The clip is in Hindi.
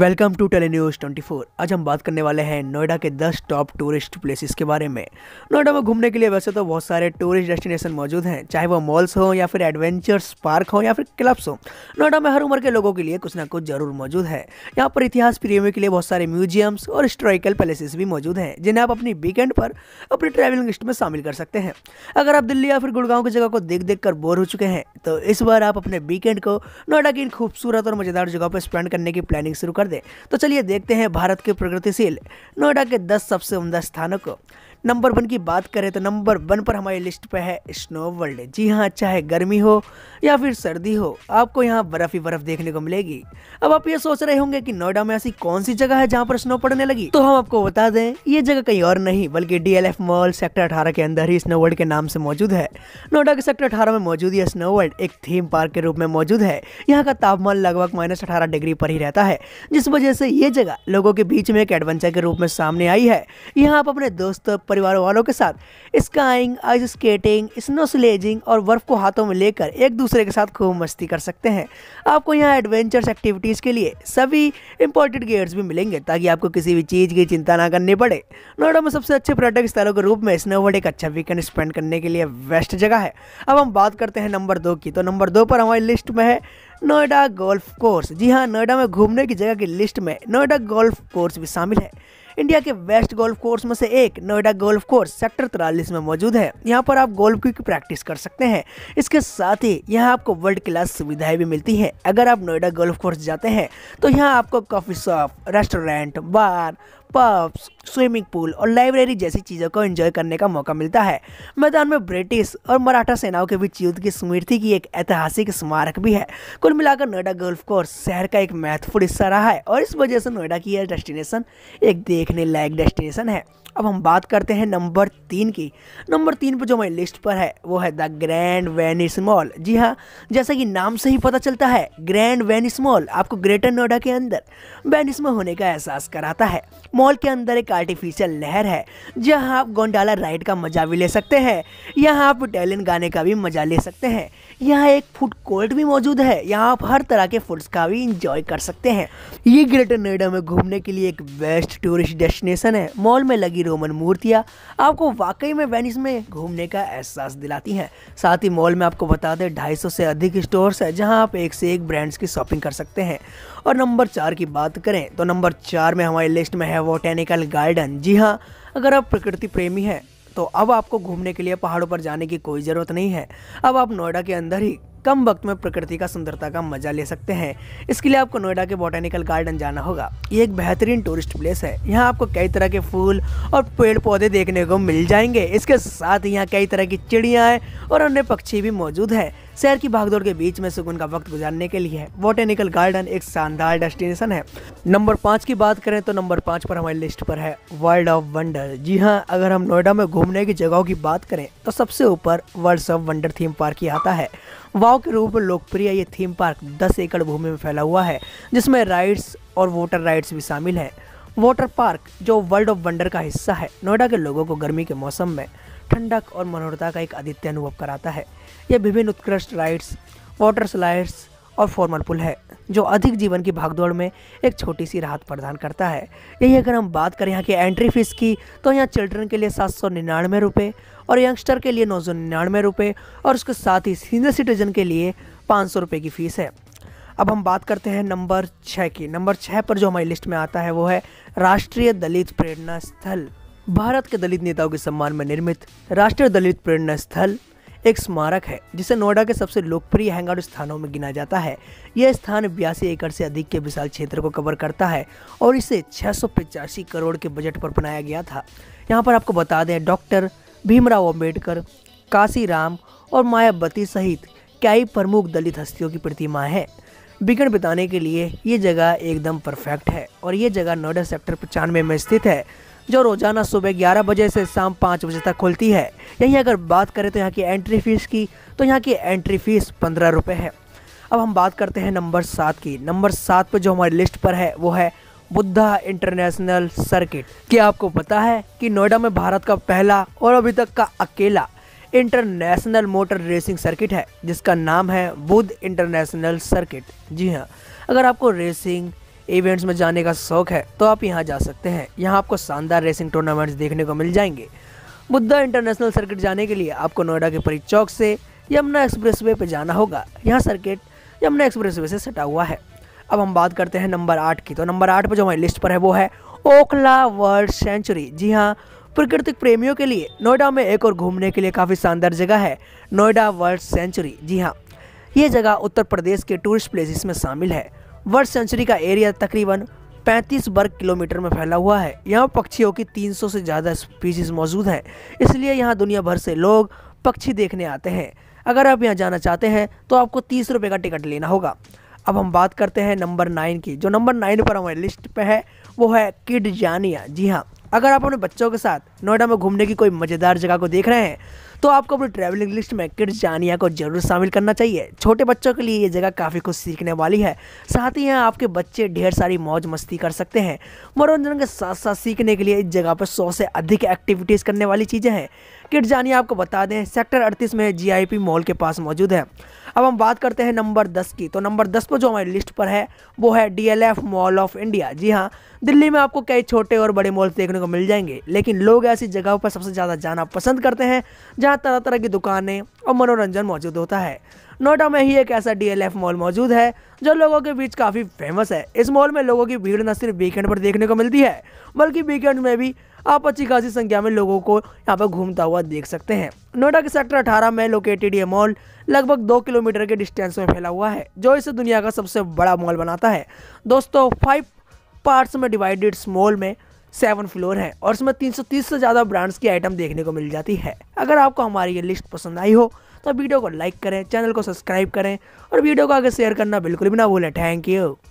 welcome to Tele News Twenty आज हम बात करने वाले हैं नोएडा के 10 टॉप टूरिस्ट प्लेसेस के बारे में नोएडा में घूमने के लिए वैसे तो बहुत सारे टूरिस्ट डेस्टिनेशन मौजूद हैं चाहे वो मॉल्स हो या फिर एडवेंचर्स पार्क हो या फिर क्लब्स हो नोएडा में हर उम्र के लोगों के लिए कुछ ना कुछ जरूर मौजूद है यहाँ पर इतिहास प्रेमियों के लिए बहुत सारे म्यूजियम्स और हिस्टोरिकल प्लेसेस भी मौजूद हैं जिन्हें आप अपनी वीकेंड पर अपनी ट्रैवलिंग लिस्ट में शामिल कर सकते हैं अगर आप दिल्ली या फिर गुड़गांव की जगह को देख देख कर बोर हो चुके हैं तो इस बार आप अपने वीकेंड को नोएडा की इन खूबसूरत और मज़ेदार जगह पर स्पेंड करने की प्लानिंग शुरू कर दे तो चलिए देखते हैं भारत के प्रगतिशील नोएडा के दस सबसे उमदा स्थानों को नंबर वन की बात करें तो नंबर वन पर हमारी लिस्ट पे है स्नो वर्ल्ड जी हाँ चाहे अच्छा गर्मी हो या फिर सर्दी हो आपको यहाँ बर्फ ही बर्फ देखने को मिलेगी अब आप ये सोच रहे होंगे कि नोएडा में ऐसी कौन सी जगह है जहाँ पर स्नो पड़ने लगी तो हम आपको बता दें ये जगह कहीं और नहीं बल्कि डीएलएफ मॉल सेक्टर अठारह के अंदर ही स्नो वर्ल्ड के नाम से मौजूद है नोएडा के सेक्टर अठारह में मौजूद यह स्नो वर्ल्ड एक थीम पार्क के रूप में मौजूद है यहाँ का तापमान लगभग माइनस अठारह डिग्री पर ही रहता है जिस वजह से ये जगह लोगों के बीच में एक एडवेंचर के रूप में सामने आई है यहाँ आप अपने दोस्तों परिवार वालों के साथ skiing ice skating snow sledging और बर्फ़ को हाथों में लेकर एक दूसरे के साथ खूब मस्ती कर सकते हैं आपको यहाँ एडवेंचर्स एक्टिविटीज़ के लिए सभी इंपॉर्टेंट गेट्स भी मिलेंगे ताकि आपको किसी भी चीज़ की चिंता ना करनी पड़े नोएडा में सबसे अच्छे पर्यटक स्थलों के रूप में स्नोवर्ड एक अच्छा वीकेंड स्पेंड करने के लिए बेस्ट जगह है अब हम बात करते हैं नंबर दो की तो नंबर दो पर हमारी लिस्ट में है नोएडा गोल्फ कोर्स जी हाँ नोएडा में घूमने की जगह की लिस्ट में नोएडा गोल्फ कोर्स भी शामिल है इंडिया के बेस्ट गोल्फ कोर्स में से एक नोएडा गोल्फ कोर्स सेक्टर तिरालीस में मौजूद है यहाँ पर आप गोल्फ की प्रैक्टिस कर सकते हैं इसके साथ ही यहाँ आपको वर्ल्ड क्लास सुविधाएं भी मिलती है अगर आप नोएडा गोल्फ कोर्स जाते हैं तो यहाँ आपको coffee shop restaurant bar pubs swimming pool और लाइब्रेरी जैसी चीज़ों को एंजॉय करने का मौका मिलता है मैदान में ब्रिटिश और मराठा सेनाओं के बीच युद्ध की स्मृति की एक ऐतिहासिक स्मारक भी है कुल मिलाकर नोएडा गोल्फ कोर्स शहर का एक महत्वपूर्ण हिस्सा रहा है और इस वजह से नोएडा की यह डेस्टिनेशन एक देख देखने लायक डेस्टिनेशन है अब हम बात करते हैं नंबर तीन की नंबर तीन पर जो हमारी लिस्ट पर है वो है द ग्रैंड वेनिस मॉल जी हाँ जैसा कि नाम से ही पता चलता है ग्रैंड वेनिस मॉल आपको ग्रेटर नोएडा के अंदर वेनिस में होने का एहसास कराता है मॉल के अंदर एक आर्टिफिशियल नहर है जहाँ आप गोंडाला राइड का मजा भी ले सकते हैं यहाँ आप इटालियन गाने का भी मजा ले सकते हैं यहाँ एक फूड कोर्ट भी मौजूद है यहाँ आप हर तरह के फूड्स का भी इंजॉय कर सकते हैं ये ग्रेटर नोएडा में घूमने के लिए एक बेस्ट टूरिस्ट वेनिस डेस्टिनेशन है मॉल में लगी रोमन मूर्तियाँ आपको वाकई में वेनिस में घूमने का एहसास दिलाती हैं साथ ही मॉल में आपको बता दें ढाई से अधिक स्टोर्स हैं जहाँ आप एक से एक ब्रांड्स की शॉपिंग कर सकते हैं और नंबर चार की बात करें तो नंबर चार में हमारी लिस्ट में है वोटेनिकल गार्डन जी हाँ अगर आप प्रकृति प्रेमी हैं तो अब आपको घूमने के लिए पहाड़ों पर जाने की कोई ज़रूरत नहीं है अब आप नोएडा के अंदर ही कम वक्त में प्रकृति का सुंदरता का मजा ले सकते हैं इसके लिए आपको नोएडा के बॉटेनिकल गार्डन जाना होगा ये एक बेहतरीन टूरिस्ट प्लेस है यहाँ आपको कई तरह के फूल और पेड़ पौधे देखने को मिल जाएंगे इसके साथ यहाँ कई तरह की चिड़ियाँ और अन्य पक्षी भी मौजूद है शहर की भागदौड़ के बीच में सुकून का वक्त गुजारने के लिए बोटेनिकल गार्डन एक शानदार डेस्टिनेशन है नंबर पाँच की बात करें तो नंबर पाँच पर हमारी लिस्ट पर है वर्ल्ड ऑफ वंडर जी हाँ अगर हम नोएडा में घूमने की जगहों की बात करें तो सबसे ऊपर world of wonder theme park ही आता है वाव के रूप में लोकप्रिय ये थीम पार्क 10 एकड़ भूमि में फैला हुआ है जिसमें राइड्स और वाटर राइड्स भी शामिल हैं वाटर पार्क जो वर्ल्ड ऑफ वंडर का हिस्सा है नोएडा के लोगों को गर्मी के मौसम में ठंडक और मनोहरता का एक आदित्य अनुभव कराता है यह विभिन्न उत्कृष्ट राइड्स वाटर स्लाइड्स और फॉर्मल पुल है जो अधिक जीवन की भागदौड़ में एक छोटी सी राहत प्रदान करता है यही अगर हम बात करें यहाँ की एंट्री फीस की तो यहाँ चिल्ड्रन के लिए सात सौ निन्यानवे रुपये और यंगस्टर के लिए नौ सौ निन्यानवे रुपये और उसके साथ ही सीनियर सिटीजन के लिए पाँच सौ रुपये की फ़ीस है अब हम बात करते हैं नंबर छः की नंबर छः पर जो हमारी लिस्ट में आता है वो है राष्ट्रीय दलित प्रेरणा स्थल भारत के दलित नेताओं के सम्मान में निर्मित राष्ट्रीय दलित प्रेरणा स्थल एक स्मारक है जिसे नोएडा के सबसे लोकप्रिय हैंगआउट स्थानों में गिना जाता है यह स्थान बयासी एकड़ से अधिक के विशाल क्षेत्र को कवर करता है और इसे छह करोड़ के बजट पर बनाया गया था यहाँ पर आपको बता दें डॉक्टर भीमराव अम्बेडकर काशीराम और मायावती सहित कई प्रमुख दलित हस्तियों की प्रतिमा है बिगड़ बिताने के लिए ये जगह एकदम परफेक्ट है और ये जगह नोएडा सेक्टर पचानवे में स्थित है जो रोज़ाना सुबह ग्यारह बजे से शाम पाँच बजे तक खुलती है यहीं अगर बात करें तो यहाँ की एंट्री फ़ीस की तो यहाँ की एंट्री फ़ीस पंद्रह रुपये है अब हम बात करते हैं नंबर सात की नंबर सात पर जो हमारी लिस्ट पर है वो है बुद्धा इंटरनेशनल सर्किट क्या आपको पता है कि नोएडा में भारत का पहला और अभी तक का अकेला इंटरनेशनल मोटर रेसिंग सर्किट है जिसका नाम है बुद्ध इंटरनेशनल सर्किट जी हाँ अगर आपको रेसिंग इवेंट्स में जाने का शौक है तो आप यहाँ जा सकते हैं यहाँ आपको शानदार रेसिंग टूर्नामेंट्स देखने को मिल जाएंगे बुद्धा इंटरनेशनल सर्किट जाने के लिए आपको नोएडा के परी चौक से यमुना वे पे जाना होगा यहाँ सर्किट यमुना वे से सटा हुआ है अब हम बात करते हैं नंबर आठ की तो नंबर आठ पर जो हमारी लिस्ट पर है वो है ओखला वर्ल्ड सेंचुरी जी हाँ प्रकृतिक प्रेमियों के लिए नोएडा में एक और घूमने के लिए काफ़ी शानदार जगह है नोएडा वर्ल्ड सेंचुरी जी हाँ ये जगह उत्तर प्रदेश के टूरिस्ट प्लेसेस में शामिल है वर्ल्ड सेंचुरी का एरिया तकरीबन 35 वर्ग किलोमीटर में फैला हुआ है यहाँ पक्षियों की 300 से ज़्यादा स्पीशीज़ मौजूद हैं इसलिए यहाँ दुनिया भर से लोग पक्षी देखने आते हैं अगर आप यहाँ जाना चाहते हैं तो आपको तीस रुपये का टिकट लेना होगा अब हम बात करते हैं नंबर नाइन की जो नंबर नाइन पर हमारी लिस्ट पर है वो है किड जानिया जी हाँ अगर आप अपने बच्चों के साथ नोएडा में घूमने की कोई मज़ेदार जगह को देख रहे हैं तो आपको अपनी ट्रैवलिंग लिस्ट में किड्स जानिया को जरूर शामिल करना चाहिए छोटे बच्चों के लिए ये जगह काफ़ी कुछ सीखने वाली है साथ ही यहाँ आपके बच्चे ढेर सारी मौज मस्ती कर सकते हैं मनोरंजन के साथ साथ सीखने के लिए इस जगह पर सौ से अधिक एक्टिविटीज़ करने वाली चीज़ें हैं किट जानिए आपको बता दें सेक्टर अड़तीस में जीआईपी मॉल के पास मौजूद है अब हम बात करते हैं नंबर दस की तो नंबर दस पर जो हमारी लिस्ट पर है वो है डीएलएफ मॉल ऑफ इंडिया जी हाँ दिल्ली में आपको कई छोटे और बड़े मॉल देखने को मिल जाएंगे लेकिन लोग ऐसी जगहों पर सबसे ज़्यादा जाना पसंद करते हैं जहाँ तरह तरह की दुकानें और मनोरंजन मौजूद होता है नोएडा में ही एक ऐसा डी मॉल मौजूद है जो लोगों के बीच काफ़ी फेमस है इस मॉल में लोगों की भीड़ न सिर्फ वीकेंड पर देखने को मिलती है बल्कि वीकेंड में भी आप अच्छी खासी संख्या में लोगों को यहाँ पर घूमता हुआ देख सकते हैं नोएडा के सेक्टर अठारह में लोकेटेड ये मॉल लगभग दो किलोमीटर के डिस्टेंस में फैला हुआ है जो इसे दुनिया का सबसे बड़ा मॉल बनाता है दोस्तों फाइव पार्ट्स में डिवाइडेड इस मॉल में सेवन फ्लोर है और इसमें 330 से ज़्यादा ब्रांड्स की आइटम देखने को मिल जाती है अगर आपको हमारी ये लिस्ट पसंद आई हो तो वीडियो को लाइक करें चैनल को सब्सक्राइब करें और वीडियो को आगे शेयर करना बिल्कुल भी ना भूलें थैंक यू